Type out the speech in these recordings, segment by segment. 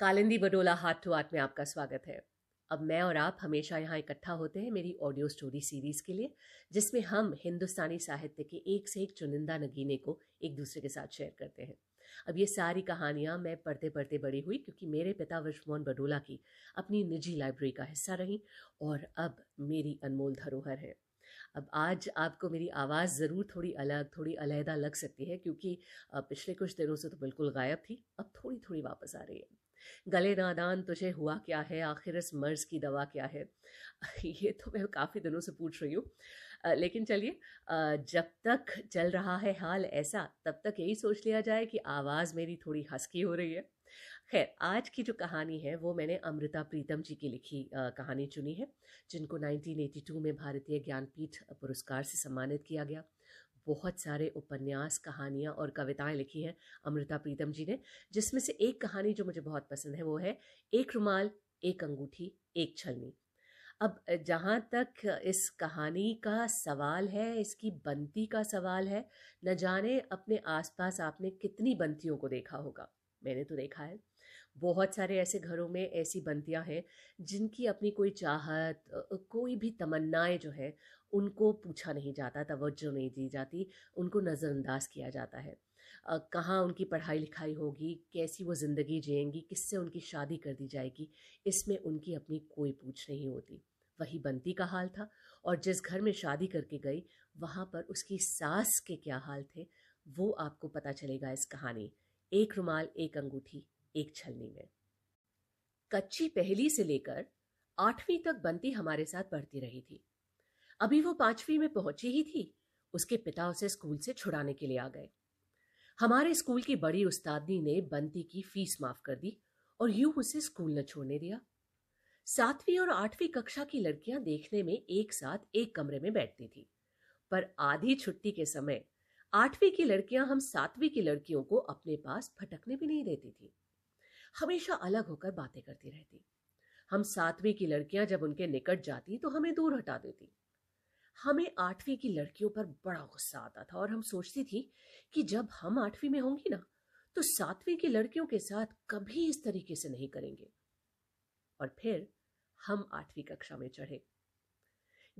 कालिंदी बडोला हाथ टू तो हाथ में आपका स्वागत है अब मैं और आप हमेशा यहाँ इकट्ठा होते हैं मेरी ऑडियो स्टोरी सीरीज़ के लिए जिसमें हम हिंदुस्तानी साहित्य के एक से एक चुनिंदा नगीने को एक दूसरे के साथ शेयर करते हैं अब ये सारी कहानियाँ मैं पढ़ते पढ़ते बड़ी हुई क्योंकि मेरे पिता विश्वमोहन बडोला की अपनी निजी लाइब्रेरी का हिस्सा रही और अब मेरी अनमोल धरोहर है अब आज आपको मेरी आवाज़ ज़रूर थोड़ी अलग थोड़ी अलहदा लग सकती है क्योंकि पिछले कुछ दिनों से तो बिल्कुल गायब थी अब थोड़ी थोड़ी वापस आ रही है गले नादान तुझे हुआ क्या है आखिर इस मर्ज़ की दवा क्या है ये तो मैं काफ़ी दिनों से पूछ रही हूँ लेकिन चलिए जब तक चल रहा है हाल ऐसा तब तक यही सोच लिया जाए कि आवाज़ मेरी थोड़ी हंसकी हो रही है खैर आज की जो कहानी है वो मैंने अमृता प्रीतम जी की लिखी आ, कहानी चुनी है जिनको 1982 में भारतीय ज्ञानपीठ पुरस्कार से सम्मानित किया गया बहुत सारे उपन्यास कहानियाँ और कविताएं लिखी हैं अमृता प्रीतम जी ने जिसमें से एक कहानी जो मुझे बहुत पसंद है वो है एक रुमाल एक अंगूठी एक छलनी अब जहाँ तक इस कहानी का सवाल है इसकी बनती का सवाल है न जाने अपने आसपास आपने कितनी बनतियों को देखा होगा मैंने तो देखा है बहुत सारे ऐसे घरों में ऐसी बनतियाँ हैं जिनकी अपनी कोई चाहत कोई भी तमन्नाएं जो हैं उनको पूछा नहीं जाता तवज्जो नहीं दी जाती उनको नज़रअंदाज किया जाता है कहाँ उनकी पढ़ाई लिखाई होगी कैसी वो ज़िंदगी जिएंगी किससे उनकी शादी कर दी जाएगी इसमें उनकी अपनी कोई पूछ नहीं होती वही बंती का हाल था और जिस घर में शादी करके गई वहाँ पर उसकी सास के क्या हाल थे वो आपको पता चलेगा इस कहानी एक रुमाल एक अंगूठी एक छलनी में कच्ची पहली से लेकर आठवीं तक बंती हमारे साथ पढ़ती रही थी अभी वो पांचवी में पहुंची ही थी उसके पिता उसे स्कूल से छुड़ाने के लिए आ गए हमारे स्कूल की बड़ी उस्तादनी ने बंती की फीस माफ कर दी और यूं उसे स्कूल न छोड़ने दिया सातवीं और आठवीं कक्षा की लड़कियां देखने में एक साथ एक कमरे में बैठती थी पर आधी छुट्टी के समय आठवीं की लड़कियां हम सातवीं की लड़कियों को अपने पास भटकने भी नहीं देती थी हमेशा अलग होकर बातें करती रहती हम सातवीं की लड़कियां जब उनके निकट जाती तो हमें दूर हटा देती हमें आठवीं की लड़कियों पर बड़ा गुस्सा आता था और हम सोचती थी कि जब हम आठवीं में होंगी ना तो सातवीं की लड़कियों के साथ कभी इस तरीके से नहीं करेंगे और फिर हम आठवीं कक्षा में चढ़े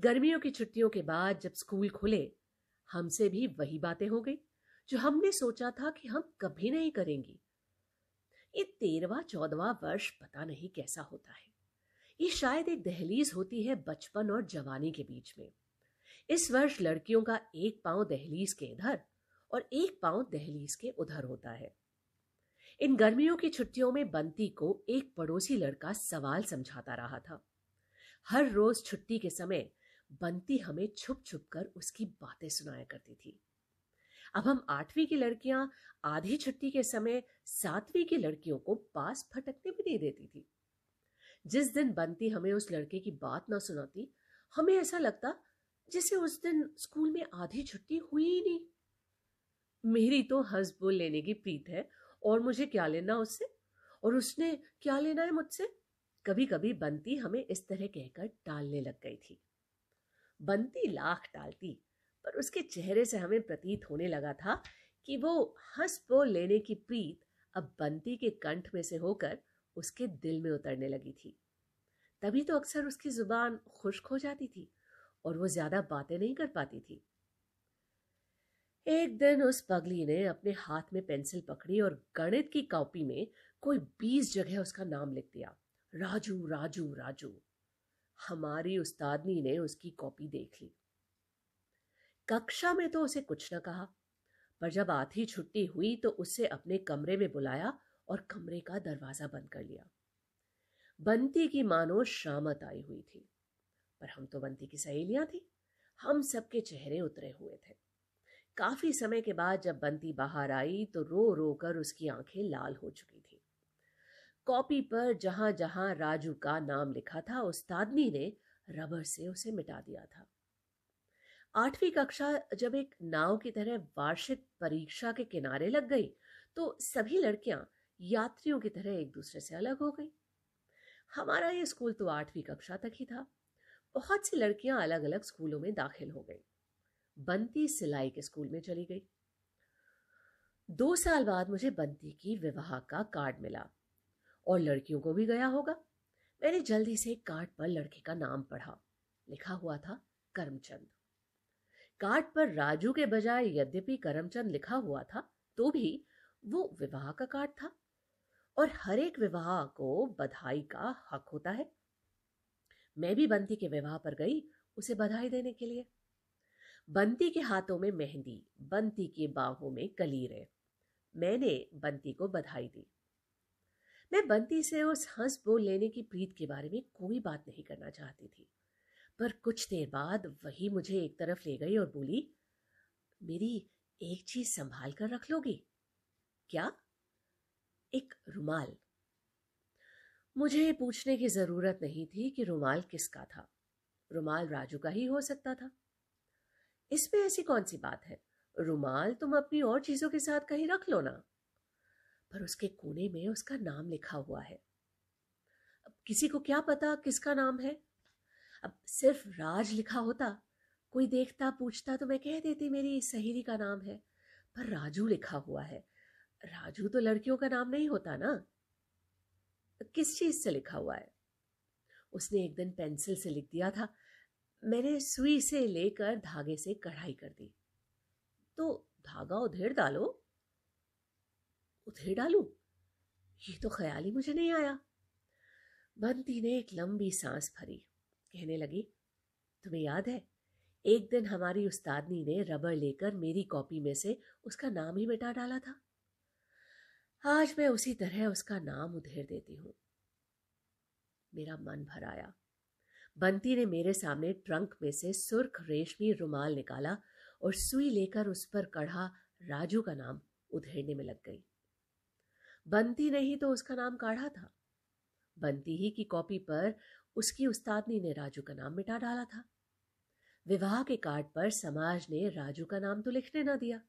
गर्मियों की छुट्टियों के बाद जब स्कूल खुले हमसे भी वही बातें हो गई जो हमने सोचा था कि हम कभी नहीं करेंगी ये तेरवा चौदवा वर्ष पता नहीं कैसा होता है ये शायद एक दहलीज होती है बचपन और जवानी के बीच में इस वर्ष लड़कियों का एक पांव दहलीज के इधर और एक पांव दहलीज के उधर होता है इन गर्मियों की छुट्टियों में बंती को एक पड़ोसी लड़का सवाल समझाता रहा था हर रोज छुट्टी के समय बंती हमें छुप छुप कर उसकी बातें सुनाया करती थी अब हम आठवीं की लड़कियां आधी छुट्टी के समय सातवीं की लड़कियों को पास फटकने भी नहीं देती थी जिस दिन बंती हमें उस लड़के की बात ना सुनाती हमें ऐसा लगता जैसे उस दिन स्कूल में आधी छुट्टी हुई ही नहीं मेरी तो हंस बोल लेने की प्रीत है और मुझे क्या लेना उससे और उसने क्या लेना है मुझसे कभी कभी बंती हमें इस तरह कहकर टालने लग गई थी बंती लाख टालती पर उसके चेहरे से हमें प्रतीत होने लगा था कि वो हंस बोल लेने की प्रीत अब बंती के कंठ में से होकर उसके दिल में उतरने लगी थी तभी तो अक्सर उसकी जुबान खुश्क हो जाती थी और वो ज्यादा बातें नहीं कर पाती थी एक दिन उस पगली ने अपने हाथ में पेंसिल पकड़ी और गणित की कॉपी में कोई बीस जगह उसका नाम लिख दिया राजू राजू राजू हमारी उस्तादनी ने उसकी कॉपी देख ली कक्षा में तो उसे कुछ न कहा पर जब आधी छुट्टी हुई तो उसे अपने कमरे में बुलाया और कमरे का दरवाजा बंद कर लिया बंती की मानो शामत आई हुई थी पर हम तो बंती की सहेलियां थी हम सबके चेहरे उतरे हुए थे काफी समय के बाद जब बंती बाहर आई तो रो रो कर उसकी आंखें लाल हो चुकी थी कॉपी पर जहां जहां राजू का नाम लिखा था उस्तादनी ने रबर से उसे मिटा दिया था आठवीं कक्षा जब एक नाव की तरह वार्षिक परीक्षा के किनारे लग गई तो सभी लड़कियां यात्रियों की तरह एक दूसरे से अलग हो गई हमारा ये स्कूल तो आठवीं कक्षा तक ही था बहुत सी लड़कियां अलग अलग स्कूलों में दाखिल हो गई बंती सिलाई के स्कूल में चली गई दो साल बाद मुझे बंती की विवाह का कार्ड मिला और लड़कियों को भी गया होगा मैंने जल्दी से कार्ड पर लड़के का नाम पढ़ा लिखा हुआ था करमचंद कार्ड पर राजू के बजाय यद्यपि करमचंद लिखा हुआ था तो भी वो विवाह का कार्ड था और हर एक विवाह को बधाई का हक होता है मैं भी बंती के विवाह पर गई उसे बधाई देने के लिए बंती के हाथों में मेहंदी बंती के बाहों में कलीरे मैंने बंती को बधाई दी मैं बंती से उस हंस बोल लेने की प्रीत के बारे में कोई बात नहीं करना चाहती थी पर कुछ देर बाद वही मुझे एक तरफ ले गई और बोली मेरी एक चीज संभाल कर रख लोगी क्या एक रुमाल मुझे ये पूछने की ज़रूरत नहीं थी कि रुमाल किसका था रुमाल राजू का ही हो सकता था इसमें ऐसी कौन सी बात है रुमाल तुम अपनी और चीज़ों के साथ कहीं रख लो ना पर उसके कोने में उसका नाम लिखा हुआ है अब किसी को क्या पता किसका नाम है अब सिर्फ राज लिखा होता कोई देखता पूछता तो मैं कह देती मेरी सहेली का नाम है पर राजू लिखा हुआ है राजू तो लड़कियों का नाम नहीं होता ना किस चीज़ से लिखा हुआ है उसने एक दिन पेंसिल से लिख दिया था मैंने सुई से लेकर धागे से कढ़ाई कर दी तो धागा उधेड़ डालो उधेड़ डालू ये तो ख्याल ही मुझे नहीं आया बंती ने एक लंबी सांस भरी कहने लगी तुम्हें याद है एक दिन हमारी उस्तादनी ने रबर लेकर मेरी कॉपी में से उसका नाम ही मिटा डाला था आज मैं उसी तरह उसका नाम उधेर देती हूँ मेरा मन भर आया बंती ने मेरे सामने ट्रंक में से सुर्ख रेशमी रुमाल निकाला और सुई लेकर उस पर कढ़ा राजू का नाम उधेड़ने में लग गई बंती ने ही तो उसका नाम काढ़ा था बंती ही की कॉपी पर उसकी उस्तादनी ने राजू का नाम मिटा डाला था विवाह के कार्ड पर समाज ने राजू का नाम तो लिखने ना दिया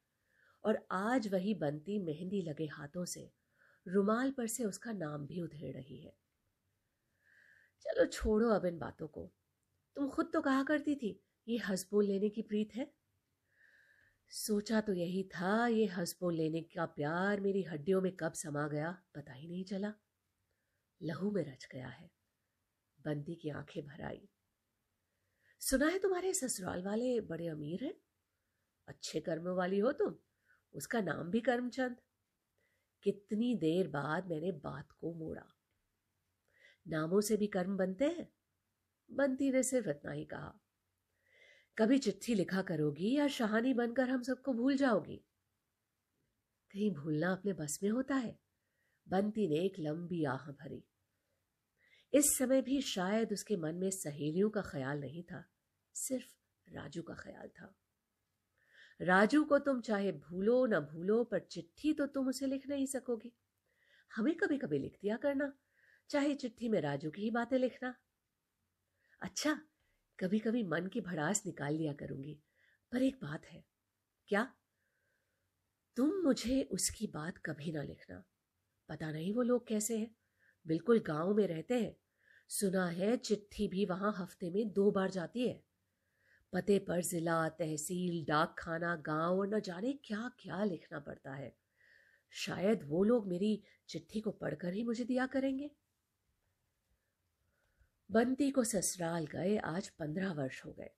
और आज वही बनती मेहंदी लगे हाथों से रुमाल पर से उसका नाम भी उधेड़ रही है चलो छोड़ो अब इन बातों को तुम खुद तो कहा करती थी ये हसबोल लेने की प्रीत है सोचा तो यही था ये हसबोल लेने का प्यार मेरी हड्डियों में कब समा गया पता ही नहीं चला लहू में रच गया है बंदी की आंखें भर आई सुना है तुम्हारे ससुराल वाले बड़े अमीर हैं अच्छे कर्म वाली हो तुम उसका नाम भी कर्मचंद कितनी देर बाद मैंने बात को मोड़ा नामों से भी कर्म बनते हैं बनती ने सिर्फ इतना ही कहा कभी चिट्ठी लिखा करोगी या शहानी बनकर हम सबको भूल जाओगी कहीं भूलना अपने बस में होता है बंती ने एक लंबी आह भरी इस समय भी शायद उसके मन में सहेलियों का ख्याल नहीं था सिर्फ राजू का ख्याल था राजू को तुम चाहे भूलो न भूलो पर चिट्ठी तो तुम उसे लिख नहीं सकोगे हमें कभी कभी लिख दिया करना चाहे चिट्ठी में राजू की ही बातें लिखना अच्छा कभी कभी मन की भड़ास निकाल लिया करूंगी पर एक बात है क्या तुम मुझे उसकी बात कभी ना लिखना पता नहीं वो लोग कैसे हैं बिल्कुल गांव में रहते हैं सुना है चिट्ठी भी वहां हफ्ते में दो बार जाती है पते पर ज़िला तहसील डाक खाना गाँव और न जाने क्या क्या लिखना पड़ता है शायद वो लोग मेरी चिट्ठी को पढ़कर ही मुझे दिया करेंगे बंती को ससुराल गए आज पंद्रह वर्ष हो गए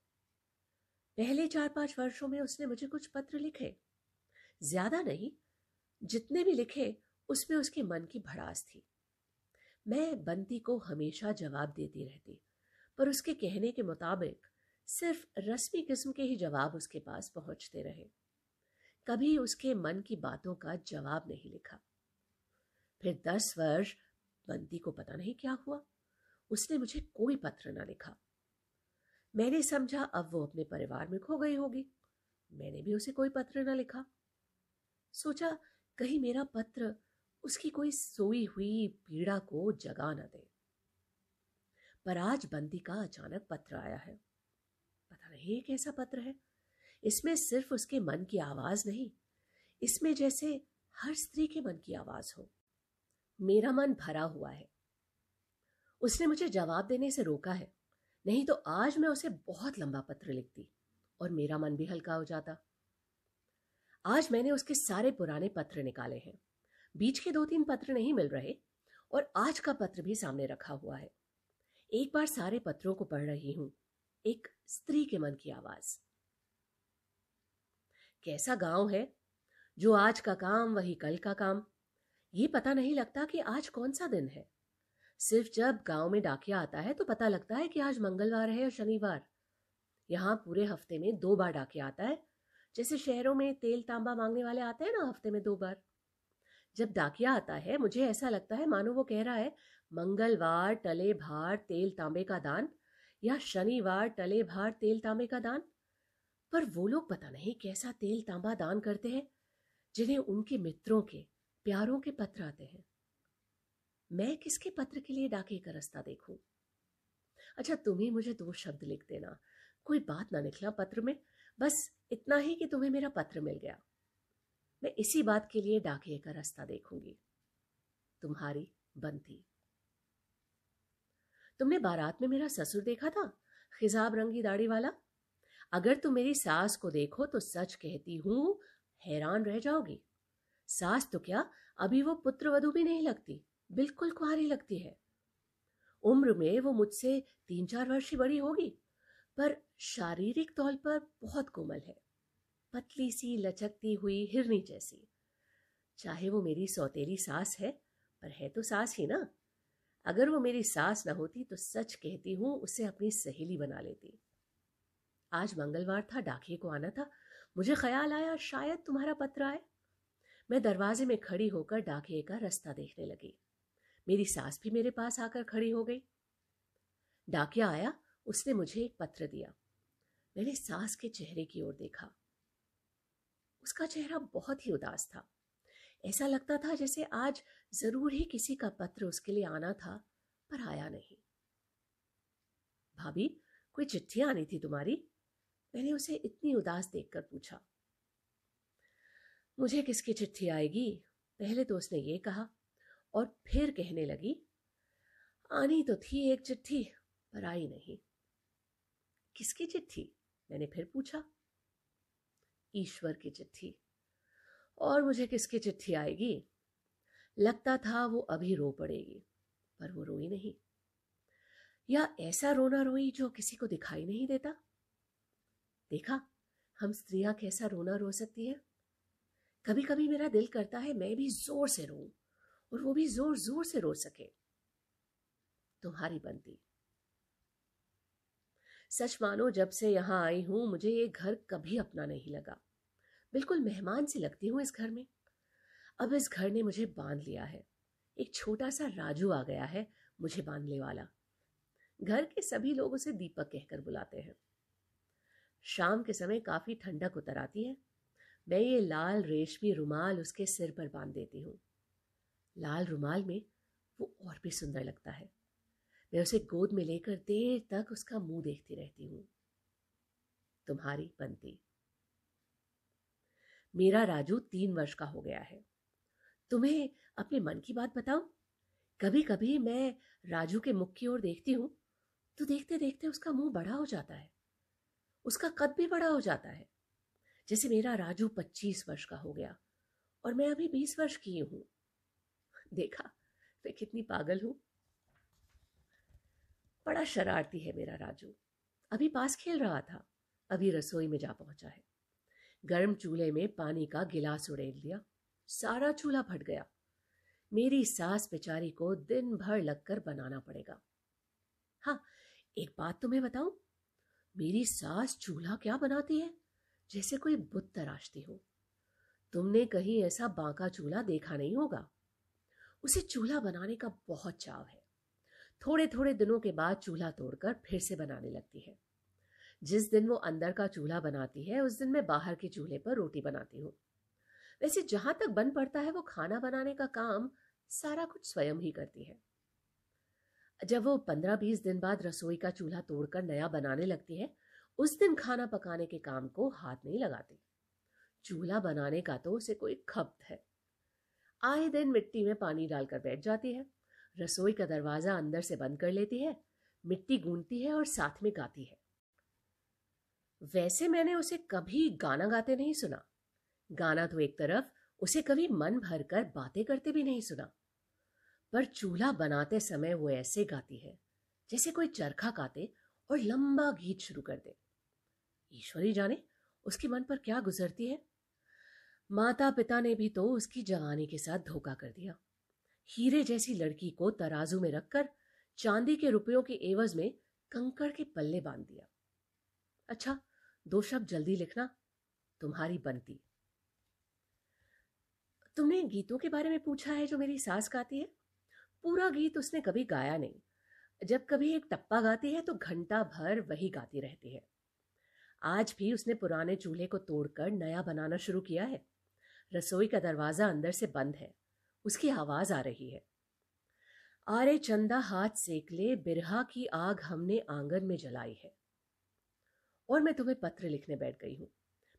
पहले चार पांच वर्षों में उसने मुझे कुछ पत्र लिखे ज्यादा नहीं जितने भी लिखे उसमें उसके मन की भड़ास थी मैं बंती को हमेशा जवाब देती रहती पर उसके कहने के मुताबिक सिर्फ रस्मी किस्म के ही जवाब उसके पास पहुंचते रहे कभी उसके मन की बातों का जवाब नहीं लिखा फिर दस वर्ष बंदी को पता नहीं क्या हुआ उसने मुझे कोई पत्र ना लिखा मैंने समझा अब वो अपने परिवार में खो गई होगी मैंने भी उसे कोई पत्र ना लिखा सोचा कहीं मेरा पत्र उसकी कोई सोई हुई पीड़ा को जगा ना दे पर आज बंदी का अचानक पत्र आया है और ये कैसा पत्र है इसमें सिर्फ उसके मन की आवाज नहीं इसमें जैसे हर स्त्री के मन की आवाज हो मेरा मन भरा हुआ है उसने मुझे जवाब देने से रोका है नहीं तो आज मैं उसे बहुत लंबा पत्र लिखती और मेरा मन भी हल्का हो जाता आज मैंने उसके सारे पुराने पत्र निकाले हैं बीच के दो तीन पत्र नहीं मिल रहे और आज का पत्र भी सामने रखा हुआ है एक बार सारे पत्रों को पढ़ रही हूं एक स्त्री के मन की आवाज कैसा गांव है जो आज का काम वही कल का काम ये पता नहीं लगता कि आज कौन सा दिन है सिर्फ जब गांव में डाकिया आता है तो पता लगता है कि आज मंगलवार है और शनिवार यहाँ पूरे हफ्ते में दो बार डाकिया आता है जैसे शहरों में तेल तांबा मांगने वाले आते हैं ना हफ्ते में दो बार जब डाकिया आता है मुझे ऐसा लगता है मानो वो कह रहा है मंगलवार टले भार तेल तांबे का दान या शनिवार टले भार तेल तांबे का दान पर वो लोग पता नहीं कैसा तेल तांबा दान करते हैं जिन्हें उनके मित्रों के प्यारों के पत्र आते हैं मैं किसके पत्र के लिए डाके का रास्ता देखूं अच्छा तुम्हें मुझे दो शब्द लिख देना कोई बात ना निकला पत्र में बस इतना ही कि तुम्हें मेरा पत्र मिल गया मैं इसी बात के लिए डाके का रास्ता देखूंगी तुम्हारी बंती तुमने बारात में मेरा ससुर देखा था खिजाब रंगी दाढ़ी वाला अगर तुम मेरी सास को देखो तो सच कहती हूँ हैरान रह जाओगी सास तो क्या अभी वो पुत्र वधु भी नहीं लगती बिल्कुल कुआरी लगती है उम्र में वो मुझसे तीन चार वर्ष ही बड़ी होगी पर शारीरिक तौर पर बहुत कोमल है पतली सी लचकती हुई हिरनी जैसी चाहे वो मेरी सौतेली सास है पर है तो सास ही ना अगर वो मेरी सास ना होती तो सच कहती हूँ उसे अपनी सहेली बना लेती आज मंगलवार था डाकिए को आना था मुझे ख्याल आया शायद तुम्हारा पत्र आए मैं दरवाजे में खड़ी होकर डाकिए का रास्ता देखने लगी मेरी सास भी मेरे पास आकर खड़ी हो गई डाकिया आया उसने मुझे एक पत्र दिया मैंने सास के चेहरे की ओर देखा उसका चेहरा बहुत ही उदास था ऐसा लगता था जैसे आज जरूर ही किसी का पत्र उसके लिए आना था पर आया नहीं भाभी कोई चिट्ठी आनी थी तुम्हारी मैंने उसे इतनी उदास देखकर पूछा मुझे किसकी चिट्ठी आएगी पहले तो उसने ये कहा और फिर कहने लगी आनी तो थी एक चिट्ठी पर आई नहीं किसकी चिट्ठी मैंने फिर पूछा ईश्वर की चिट्ठी और मुझे किसकी चिट्ठी आएगी लगता था वो अभी रो पड़ेगी पर वो रोई नहीं या ऐसा रोना रोई जो किसी को दिखाई नहीं देता देखा हम स्त्रियां कैसा रोना रो सकती है कभी कभी मेरा दिल करता है मैं भी जोर से रोऊं और वो भी जोर जोर से रो सके तुम्हारी बनती सच मानो जब से यहां आई हूं मुझे ये घर कभी अपना नहीं लगा बिल्कुल मेहमान से लगती हूँ इस घर में अब इस घर ने मुझे बांध लिया है एक छोटा सा राजू आ गया है मुझे बांधने वाला घर के सभी लोग उसे दीपक कहकर बुलाते हैं शाम के समय काफ़ी ठंडक उतर आती है मैं ये लाल रेशमी रुमाल उसके सिर पर बांध देती हूँ लाल रुमाल में वो और भी सुंदर लगता है मैं उसे गोद में लेकर देर तक उसका मुंह देखती रहती हूँ तुम्हारी बनती मेरा राजू तीन वर्ष का हो गया है तुम्हें अपने मन की बात बताऊं कभी कभी मैं राजू के मुख की ओर देखती हूँ तो देखते देखते उसका मुंह बड़ा हो जाता है उसका कद भी बड़ा हो जाता है जैसे मेरा राजू पच्चीस वर्ष का हो गया और मैं अभी बीस वर्ष की हूँ देखा मैं कितनी पागल हूँ बड़ा शरारती है मेरा राजू अभी पास खेल रहा था अभी रसोई में जा पहुंचा है गर्म चूल्हे में पानी का गिलास उड़ेल दिया सारा चूल्हा फट गया मेरी सास बेचारी को दिन भर लगकर बनाना पड़ेगा हाँ एक बात तुम्हें तो बताऊं मेरी सास चूल्हा क्या बनाती है जैसे कोई बुत तराशती हो तुमने कहीं ऐसा बांका चूल्हा देखा नहीं होगा उसे चूल्हा बनाने का बहुत चाव है थोड़े थोड़े दिनों के बाद चूल्हा तोड़कर फिर से बनाने लगती है जिस दिन वो अंदर का चूल्हा बनाती है उस दिन मैं बाहर के चूल्हे पर रोटी बनाती हूँ वैसे जहाँ तक बन पड़ता है वो खाना बनाने का काम सारा कुछ स्वयं ही करती है जब वो पंद्रह बीस दिन बाद रसोई का चूल्हा तोड़कर नया बनाने लगती है उस दिन खाना पकाने के काम को हाथ नहीं लगाती चूल्हा बनाने का तो उसे कोई खपत है आए दिन मिट्टी में पानी डालकर बैठ जाती है रसोई का दरवाजा अंदर से बंद कर लेती है मिट्टी गूंदती है और साथ में गाती है वैसे मैंने उसे कभी गाना गाते नहीं सुना गाना तो एक तरफ उसे कभी मन भर कर बातें करते भी नहीं सुना पर चूल्हा बनाते समय वो ऐसे गाती है जैसे कोई चरखा काते और लंबा गीत शुरू कर दे ईश्वरी जाने उसके मन पर क्या गुजरती है माता पिता ने भी तो उसकी जवानी के साथ धोखा कर दिया हीरे जैसी लड़की को तराजू में रखकर चांदी के रुपयों के एवज में कंकड़ के पल्ले बांध दिया अच्छा दो शब्द जल्दी लिखना तुम्हारी बनती तुमने गीतों के बारे में पूछा है जो मेरी सास गाती है पूरा गीत उसने कभी गाया नहीं जब कभी एक टप्पा गाती है तो घंटा भर वही गाती रहती है आज भी उसने पुराने चूल्हे को तोड़कर नया बनाना शुरू किया है रसोई का दरवाजा अंदर से बंद है उसकी आवाज आ रही है आरे चंदा हाथ सेक ले बिरहा की आग हमने आंगन में जलाई है और मैं तुम्हें पत्र लिखने बैठ गई हूँ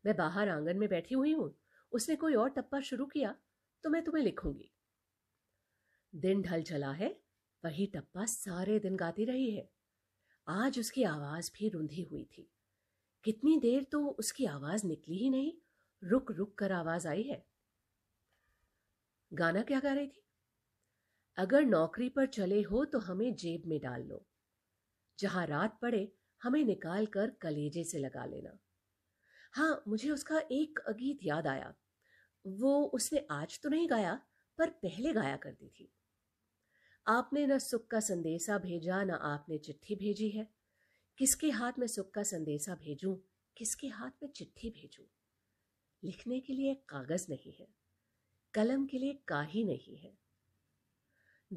मैं बाहर आंगन में बैठी हुई हूँ उसने कोई और टप्पा शुरू किया तो मैं तुम्हें लिखूंगी दिन ढल चला है वही टप्पा सारे दिन गाती रही है आज उसकी आवाज भी रुंधी हुई थी कितनी देर तो उसकी आवाज निकली ही नहीं रुक रुक कर आवाज आई है गाना क्या गा रही थी अगर नौकरी पर चले हो तो हमें जेब में डाल लो जहां रात पड़े हमें निकाल कर कलेजे से लगा लेना हाँ मुझे उसका एक गीत याद आया वो उसने आज तो नहीं गाया पर पहले गाया करती थी आपने न सुख का संदेशा भेजा न आपने चिट्ठी भेजी है किसके हाथ में सुख का संदेशा भेजूं किसके हाथ में चिट्ठी भेजूं लिखने के लिए कागज नहीं है कलम के लिए काही नहीं है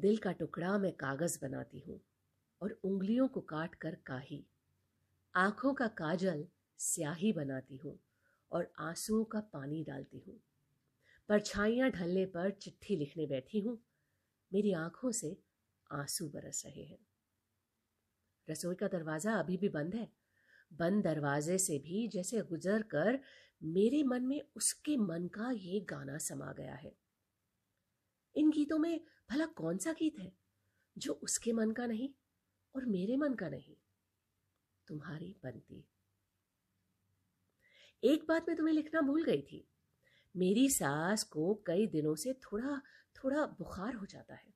दिल का टुकड़ा मैं कागज बनाती हूं और उंगलियों को काट कर काही आंखों का काजल स्याही बनाती हूँ और आंसुओं का पानी डालती हूँ परछाइयाँ ढलने पर चिट्ठी लिखने बैठी हूँ मेरी आंखों से आंसू बरस रहे हैं रसोई का दरवाज़ा अभी भी बंद है बंद दरवाजे से भी जैसे गुजर कर मेरे मन में उसके मन का ये गाना समा गया है इन गीतों में भला कौन सा गीत है जो उसके मन का नहीं और मेरे मन का नहीं तुम्हारी बनती एक बात मैं तुम्हें लिखना भूल गई थी मेरी सास को कई दिनों से थोड़ा थोड़ा बुखार हो जाता है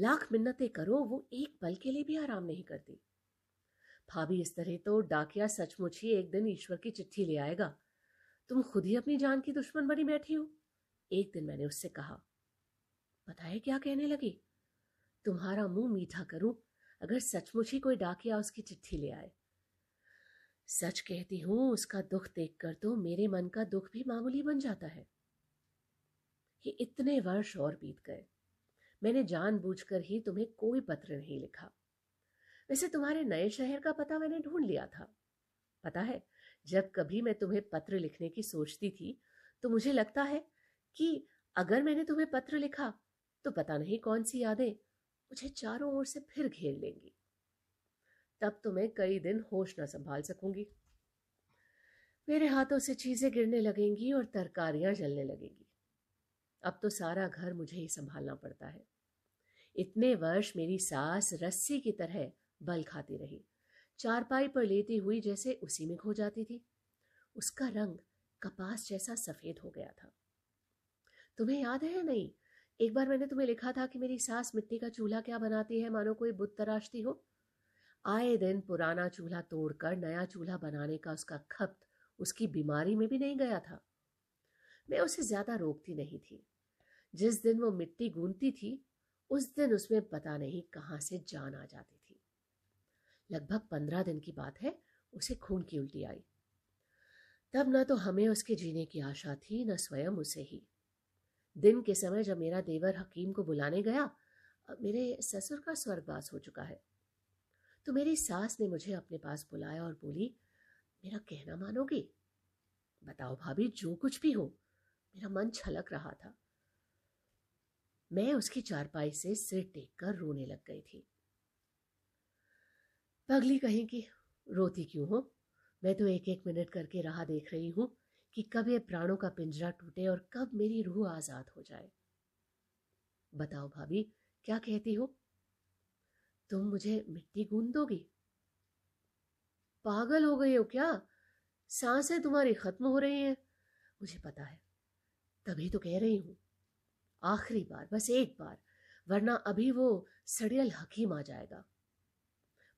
लाख मिन्नतें करो वो एक पल के लिए भी आराम नहीं करती भाभी इस तरह तो डाकिया सचमुच ही एक दिन ईश्वर की चिट्ठी ले आएगा तुम खुद ही अपनी जान की दुश्मन बनी बैठी हो एक दिन मैंने उससे कहा पता है क्या कहने लगी तुम्हारा मुंह मीठा करूं अगर सचमुच ही कोई डाकिया उसकी चिट्ठी ले आए सच कहती हूं उसका दुख देखकर तो मेरे मन का दुख भी मामूली बन जाता है ये इतने वर्ष और बीत गए मैंने जानबूझकर ही तुम्हें कोई पत्र नहीं लिखा वैसे तुम्हारे नए शहर का पता मैंने ढूंढ लिया था पता है जब कभी मैं तुम्हें पत्र लिखने की सोचती थी तो मुझे लगता है कि अगर मैंने तुम्हें पत्र लिखा तो पता नहीं कौन सी यादें मुझे चारों ओर से फिर घेर लेंगी तब तो मैं कई दिन होश न संभाल सकूंगी मेरे हाथों से चीज़ें गिरने लगेंगी और तरकारियां जलने लगेंगी अब तो सारा घर मुझे ही संभालना पड़ता है इतने वर्ष मेरी सास रस्सी की तरह बल खाती रही चारपाई पर लेती हुई जैसे उसी में खो जाती थी उसका रंग कपास जैसा सफ़ेद हो गया था तुम्हें याद है नहीं एक बार मैंने तुम्हें लिखा था कि मेरी सास मिट्टी का चूल्हा क्या बनाती है मानो कोई बुत तराशती हो आए दिन पुराना चूल्हा तोड़कर नया चूल्हा बनाने का उसका खपत उसकी बीमारी में भी नहीं गया था मैं उसे ज्यादा रोकती नहीं थी जिस दिन वो मिट्टी गूंदती थी उस दिन उसमें पता नहीं कहाँ से जान आ जाती थी लगभग पंद्रह दिन की बात है उसे खून की उल्टी आई तब ना तो हमें उसके जीने की आशा थी न स्वयं उसे ही दिन के समय जब मेरा देवर हकीम को बुलाने गया मेरे ससुर का स्वर्गवास हो चुका है तो मेरी सास ने मुझे अपने पास बुलाया और बोली मेरा कहना मानोगे बताओ भाभी जो कुछ भी हो मेरा मन छलक रहा था मैं उसकी चारपाई से सिर टेक कर रोने लग गई थी पगली कहीं की रोती क्यों हो मैं तो एक एक मिनट करके राह देख रही हूं कि कब ये प्राणों का पिंजरा टूटे और कब मेरी रूह आजाद हो जाए बताओ भाभी क्या कहती हो तुम मुझे मिट्टी गूंद दोगी पागल हो गई हो क्या सांसें तुम्हारी खत्म हो रही हैं मुझे पता है तभी तो कह रही हूं आखिरी बार बस एक बार वरना अभी वो सड़ियल हकीम आ जाएगा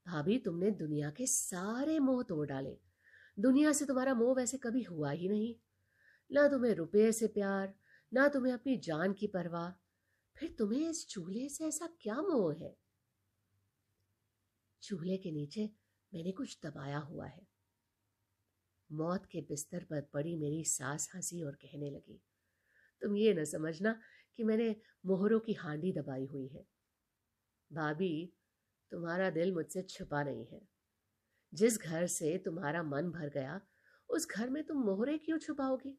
भाभी तुमने दुनिया के सारे मोह तोड़ डाले दुनिया से तुम्हारा मोह वैसे कभी हुआ ही नहीं ना तुम्हें रुपये से प्यार ना तुम्हें अपनी जान की परवाह फिर तुम्हें इस चूल्हे से ऐसा क्या मोह है चूल्हे के नीचे मैंने कुछ दबाया हुआ है मौत के बिस्तर पर पड़ी मेरी सास हंसी और कहने लगी तुम ये न समझना कि मैंने मोहरों की हांडी दबाई हुई है भाभी तुम्हारा दिल मुझसे छुपा नहीं है जिस घर से तुम्हारा मन भर गया उस घर में तुम मोहरे क्यों छुपाओगी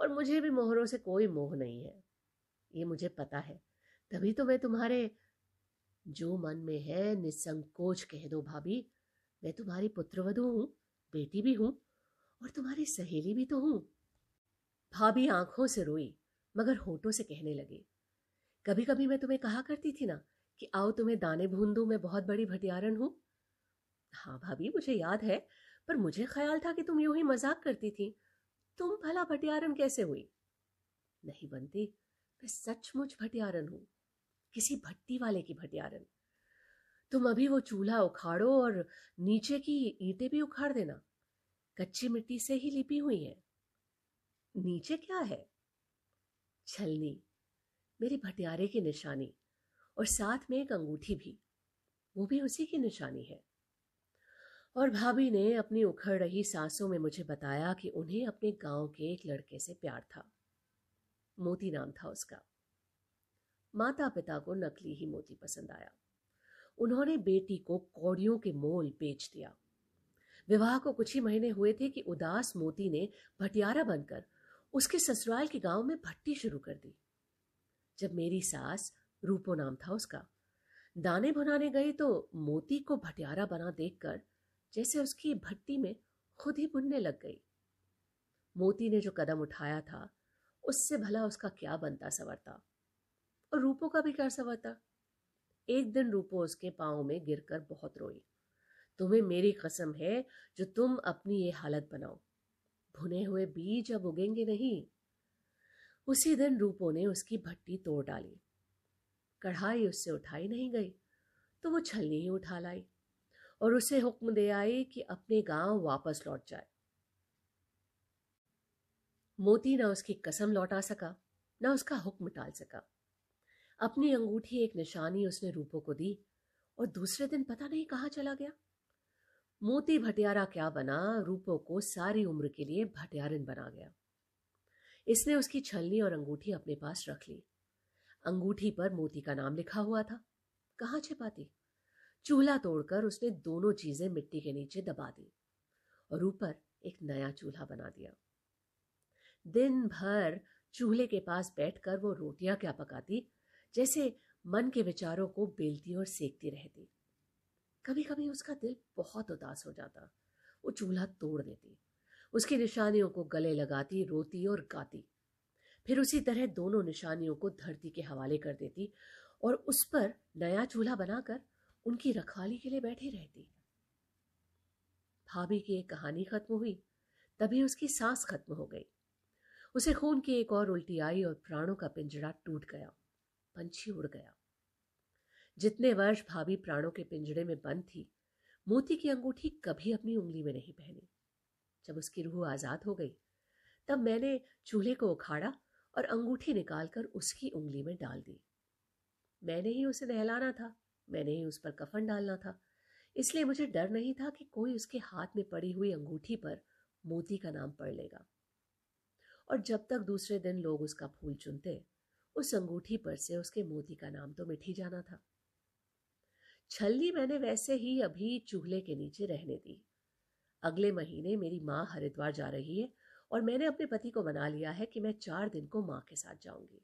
और मुझे भी मोहरों से कोई मोह नहीं है ये मुझे पता है तभी तो मैं तुम्हारे जो मन में है निसंकोच कह दो भाभी मैं तुम्हारी पुत्रवधु हूँ बेटी भी हूँ और तुम्हारी सहेली भी तो हूँ भाभी आंखों से रोई मगर होठों से कहने लगी कभी कभी मैं तुम्हें कहा करती थी ना कि आओ तुम्हें दाने भून दू मैं बहुत बड़ी भटियारन हूँ हाँ भाभी मुझे याद है पर मुझे ख्याल था कि तुम यूं ही मजाक करती थी तुम भला भटियारन कैसे हुई नहीं बनती मैं सचमुच भटियारन हूँ किसी भट्टी वाले की भटियारन तुम अभी वो चूल्हा उखाड़ो और नीचे की ईटे भी उखाड़ देना कच्ची मिट्टी से ही लिपी हुई है नीचे क्या है छलनी मेरी भटियारे की निशानी और साथ में एक अंगूठी भी वो भी उसी की निशानी है और भाभी ने अपनी उखड़ रही सांसों में मुझे बताया कि उन्हें अपने गांव के एक लड़के से प्यार था मोती नाम था उसका माता पिता को नकली ही मोती पसंद आया उन्होंने बेटी को कौड़ियों के मोल बेच दिया विवाह को कुछ ही महीने हुए थे कि उदास मोती ने भटियारा बनकर उसके ससुराल के गांव में भट्टी शुरू कर दी जब मेरी सास रूपो नाम था उसका दाने भुनाने गई तो मोती को भटियारा बना देखकर जैसे उसकी भट्टी में खुद ही बुनने लग गई मोती ने जो कदम उठाया था उससे भला उसका क्या बनता सवरता और रूपो का भी क्या सवा था एक दिन रूपो उसके पाँव में गिरकर बहुत रोई तुम्हें मेरी कसम है जो तुम अपनी ये हालत बनाओ भुने हुए बीज अब उगेंगे नहीं उसी दिन रूपो ने उसकी भट्टी तोड़ डाली कढ़ाई उससे उठाई नहीं गई तो वो छलनी ही उठा लाई और उसे हुक्म दे आई कि अपने गांव वापस लौट जाए मोती ना उसकी कसम लौटा सका ना उसका हुक्म टाल सका अपनी अंगूठी एक निशानी उसने रूपो को दी और दूसरे दिन पता नहीं कहाँ चला गया मोती भटियारा क्या बना रूपो को सारी उम्र के लिए भटियारिन बना गया इसने उसकी छलनी और अंगूठी अपने पास रख ली अंगूठी पर मोती का नाम लिखा हुआ था कहाँ छिपाती चूल्हा तोड़कर उसने दोनों चीजें मिट्टी के नीचे दबा दी और ऊपर एक नया चूल्हा बना दिया दिन भर चूल्हे के पास बैठकर वो रोटियां क्या पकाती जैसे मन के विचारों को बेलती और सेकती रहती कभी कभी उसका दिल बहुत उदास हो जाता वो चूल्हा तोड़ देती उसकी निशानियों को गले लगाती रोती और गाती फिर उसी तरह दोनों निशानियों को धरती के हवाले कर देती और उस पर नया चूल्हा बनाकर उनकी रखवाली के लिए बैठी रहती भाभी की एक कहानी खत्म हुई तभी उसकी सांस खत्म हो गई उसे खून की एक और उल्टी आई और प्राणों का पिंजरा टूट गया पंछी उड़ गया जितने वर्ष भाभी प्राणों के पिंजड़े में बंद थी मोती की अंगूठी कभी अपनी उंगली में नहीं पहनी जब उसकी रूह आजाद हो गई तब मैंने चूल्हे को उखाड़ा और अंगूठी निकालकर उसकी उंगली में डाल दी मैंने ही उसे नहलाना था मैंने ही उस पर कफन डालना था इसलिए मुझे डर नहीं था कि कोई उसके हाथ में पड़ी हुई अंगूठी पर मोती का नाम पढ़ लेगा और जब तक दूसरे दिन लोग उसका फूल चुनते उस अंगूठी पर से उसके मोती का नाम तो ही जाना था छलनी मैंने वैसे ही अभी चूल्हे के नीचे रहने दी अगले महीने मेरी माँ हरिद्वार जा रही है और मैंने अपने पति को मना लिया है कि मैं चार दिन को माँ के साथ जाऊंगी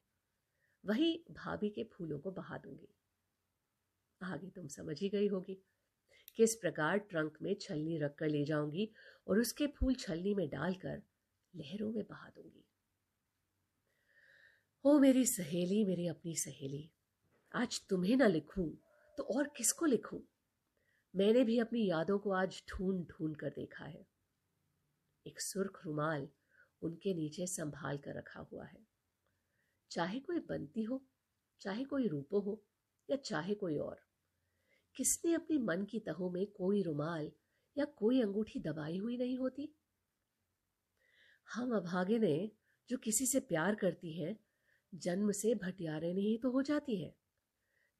वही भाभी के फूलों को बहा दूंगी आगे तुम समझ ही गई होगी किस प्रकार ट्रंक में छलनी रखकर ले जाऊंगी और उसके फूल छलनी में डालकर लहरों में बहा दूंगी ओ मेरी सहेली मेरी अपनी सहेली आज तुम्हें ना लिखूं तो और किसको लिखूं मैंने भी अपनी यादों को आज ढूंढ ढूंढ कर देखा है एक सुर्ख रुमाल उनके नीचे संभाल कर रखा हुआ है चाहे कोई बनती हो चाहे कोई रूपो हो या चाहे कोई और किसने अपनी मन की तहों में कोई रुमाल या कोई अंगूठी दबाई हुई नहीं होती हम अभागे ने जो किसी से प्यार करती हैं जन्म से भटियारे नहीं तो हो जाती है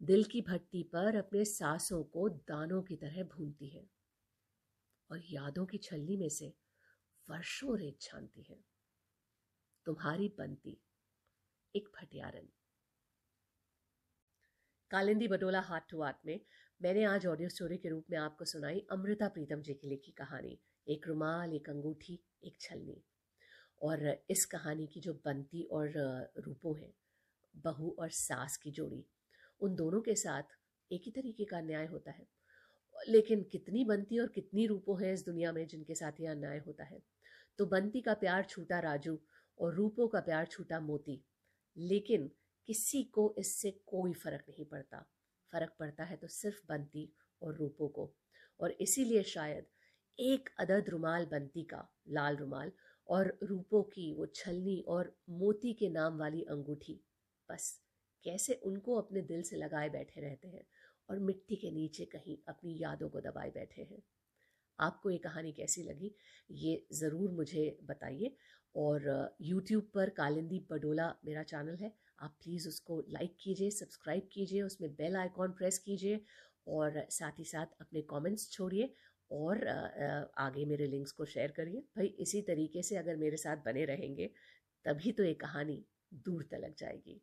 दिल की भट्टी पर अपने सासों को दानों की तरह भूनती है और यादों की छलनी में से वर्षों रेत छानती है तुम्हारी बनती एक भटियारन कालिंदी बटोला हाथ टू हाथ में मैंने आज ऑडियो स्टोरी के रूप में आपको सुनाई अमृता प्रीतम जी की लिखी कहानी एक रुमाल एक अंगूठी एक छलनी और इस कहानी की जो बंती और रूपो है बहू और सास की जोड़ी उन दोनों के साथ एक ही तरीके का अन्याय होता है लेकिन कितनी बंती और कितनी रूपो है इस दुनिया में जिनके साथ यह अन्याय होता है तो बंती का प्यार छूटा राजू और रूपो का प्यार छूटा मोती लेकिन किसी को इससे कोई फर्क नहीं पड़ता फर्क पड़ता है तो सिर्फ बंती और रूपो को और इसीलिए शायद एक अदद रुमाल बंती का लाल रुमाल और रूपों की वो छलनी और मोती के नाम वाली अंगूठी बस कैसे उनको अपने दिल से लगाए बैठे रहते हैं और मिट्टी के नीचे कहीं अपनी यादों को दबाए बैठे हैं आपको ये कहानी कैसी लगी ये ज़रूर मुझे बताइए और YouTube पर कालिंदी बडोला मेरा चैनल है आप प्लीज़ उसको लाइक कीजिए सब्सक्राइब कीजिए उसमें बेल आइकॉन प्रेस कीजिए और साथ ही साथ अपने कमेंट्स छोड़िए और आगे मेरे लिंक्स को शेयर करिए भाई इसी तरीके से अगर मेरे साथ बने रहेंगे तभी तो ये कहानी दूर तलक जाएगी